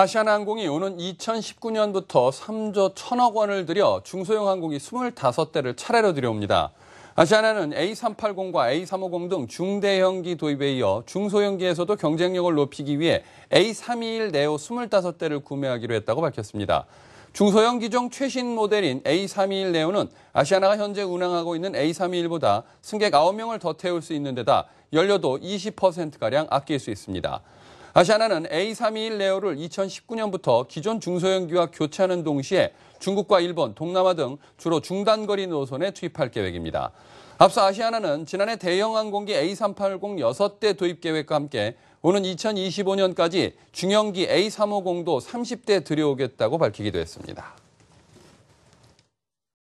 아시아나항공이 오는 2019년부터 3조 1 0 0 0억 원을 들여 중소형 항공기 25대를 차례로 들여옵니다. 아시아나는 A380과 A350 등 중대형기 도입에 이어 중소형기에서도 경쟁력을 높이기 위해 A321 네오 25대를 구매하기로 했다고 밝혔습니다. 중소형기 종 최신 모델인 A321 네오는 아시아나가 현재 운항하고 있는 A321보다 승객 9명을 더 태울 수 있는 데다 연료도 20%가량 아낄 수 있습니다. 아시아나는 A321 레오를 2019년부터 기존 중소형기와 교체하는 동시에 중국과 일본, 동남아 등 주로 중단거리 노선에 투입할 계획입니다. 앞서 아시아나는 지난해 대형 항공기 A380 6대 도입 계획과 함께 오는 2025년까지 중형기 A350도 30대 들여오겠다고 밝히기도 했습니다.